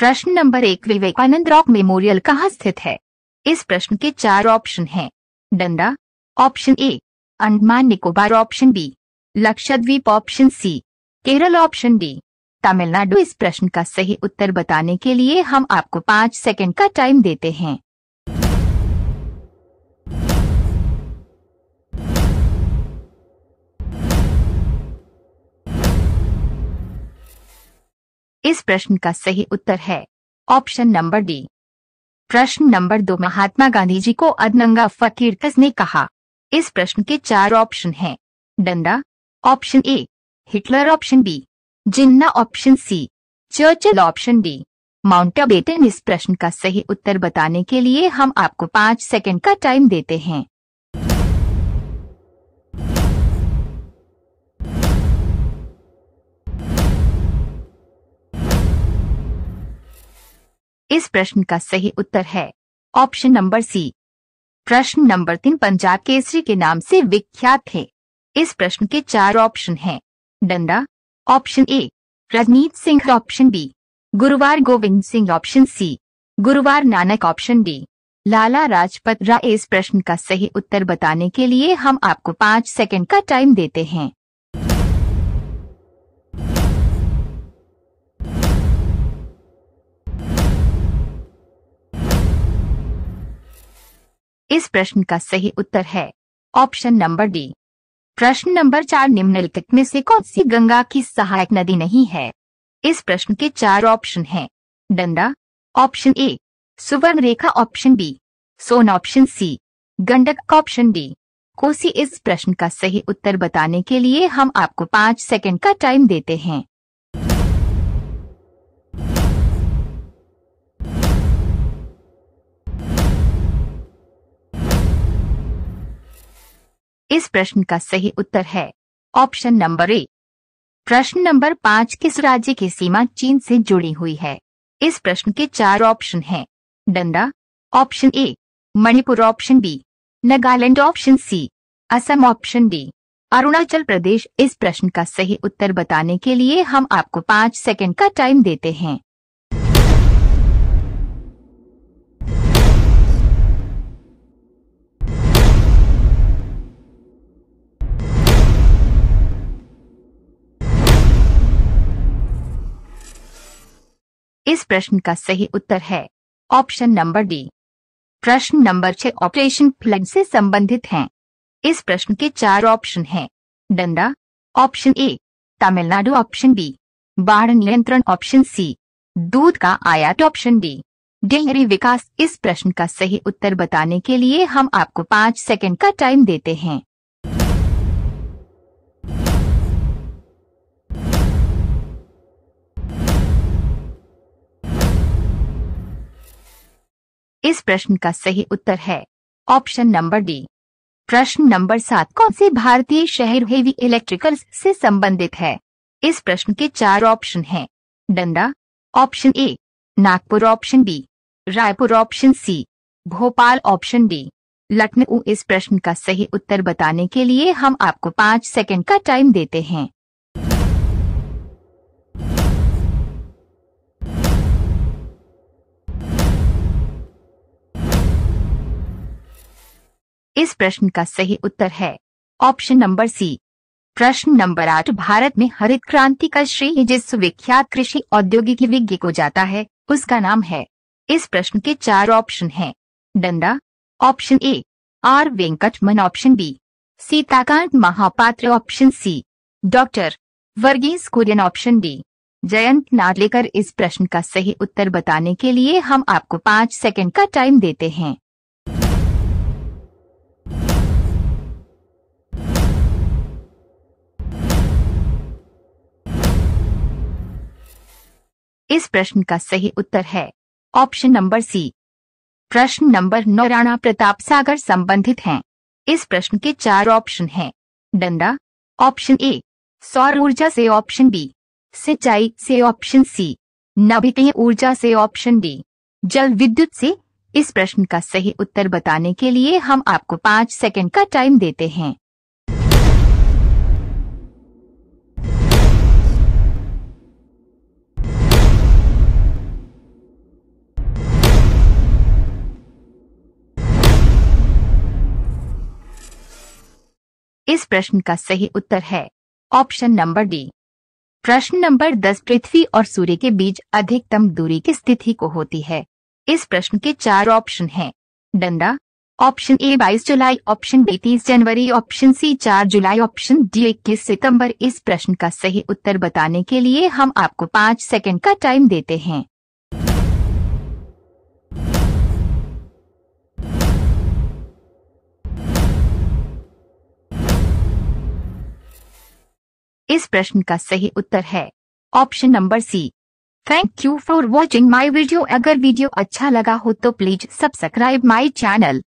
प्रश्न नंबर एक Vivekananda rock memorial कहाँ स्थित है इस प्रश्न के चार ऑप्शन हैं डंडा option A Andaman Nicobar option B Lakshadweep option C Kerala option D Tamil Nadu इस प्रश्न का सही उत्तर बताने के लिए हम आपको पाँच सेकंड का टाइम देते हैं इस प्रश्न का सही उत्तर है ऑप्शन नंबर डी प्रश्न नंबर दो महात्मा गांधी जी को अदनंगा फकीर किसने कहा इस प्रश्न के चार ऑप्शन हैं डंडा option A Hitler option B Jinnah option C Churchill option D Mount इस प्रश्न का सही उत्तर बताने के लिए हम आपको पाँच सेकंड का टाइम देते हैं इस प्रश्न का सही उत्तर है ऑप्शन नंबर सी प्रश्न नंबर तीन पंजाब केसरी के नाम से विख्यात थे इस प्रश्न के चार ऑप्शन हैं डंडा option A Ranjit Singh option B Guru Gobind Singh option C Guru Nanak option D Lala Lajpat Rai इस प्रश्न का सही उत्तर बताने के लिए हम आपको पाँच सेकंड का टाइम देते हैं इस प्रश्न का सही उत्तर है ऑप्शन नंबर डी प्रश्न नंबर चार निम्नलिखित में से कौन सी गंगा की सहायक नदी नहीं है इस प्रश्न के चार ऑप्शन हैं डंडा option A Subarnarekha option B Son option C Gandak option D Kosi इस प्रश्न का सही उत्तर बताने के लिए हम आपको पाँच सेकंड का टाइम देते हैं इस प्रश्न का सही उत्तर है ऑप्शन नंबर ए प्रश्न नंबर पाँच किस राज्य की सीमा चीन से जुड़ी हुई है इस प्रश्न के चार ऑप्शन हैं डंडा option A Manipur option B Nagaland option C Assam option D Arunachal Pradesh इस प्रश्न का सही उत्तर बताने के लिए हम आपको पाँच सेकंड का टाइम देते हैं इस प्रश्न का सही उत्तर है ऑप्शन नंबर डी प्रश्न नंबर छह ऑपरेशन फ्लड से संबंधित है इस प्रश्न के चार ऑप्शन हैं डंडा option A Tamil Nadu option B बाढ़ नियंत्रण ऑप्शन सी दूध का आयात ऑप्शन डी डेयरी विकास इस प्रश्न का सही उत्तर बताने के लिए हम आपको पाँच सेकंड का टाइम देते हैं इस प्रश्न का सही उत्तर है ऑप्शन नंबर डी प्रश्न नंबर सात कौन से भारतीय शहर हेवी इलेक्ट्रिकल्स से संबंधित है इस प्रश्न के चार ऑप्शन हैं डंडा option A Nagpur option B Raipur option C Bhopal option D Lucknow इस प्रश्न का सही उत्तर बताने के लिए हम आपको पाँच सेकंड का टाइम देते हैं इस प्रश्न का सही उत्तर है ऑप्शन नंबर सी प्रश्न नंबर आठ भारत में हरित क्रांति का श्रेय जिस विख्यात कृषि औद्योगिक विज्ञ को जाता है उसका नाम है इस प्रश्न के चार ऑप्शन हैं डंडा option A R Venkataraman option B Sitakant Mahapatra option C doctor Verghese Kurien option D Jayant Narlikar इस प्रश्न का सही उत्तर बताने के लिए हम आपको पाँच सेकंड का टाइम देते हैं इस प्रश्न का सही उत्तर है ऑप्शन नंबर सी प्रश्न नंबर नौ राणा प्रताप सागर संबंधित हैं इस प्रश्न के चार ऑप्शन हैं डंडा ऑप्शन ए सौर ऊर्जा से ऑप्शन बी सिंचाई से ऑप्शन सी नवीकरणीय ऊर्जा से ऑप्शन डी जल विद्युत से इस प्रश्न का सही उत्तर बताने के लिए हम आपको पाँच सेकंड का टाइम देते हैं इस प्रश्न का सही उत्तर है ऑप्शन नंबर डी प्रश्न नंबर दस पृथ्वी और सूर्य के बीच अधिकतम दूरी की स्थिति को होती है इस प्रश्न के चार ऑप्शन हैं डंडा ऑप्शन ए 22 जुलाई ऑप्शन बी 30 जनवरी ऑप्शन सी 4 जुलाई ऑप्शन डी इक्कीस सितंबर इस प्रश्न का सही उत्तर बताने के लिए हम आपको पाँच सेकंड का टाइम देते हैं इस प्रश्न का सही उत्तर है option number C thank you for watching my video अगर वीडियो अच्छा लगा हो तो प्लीज सब्सक्राइब माई चैनल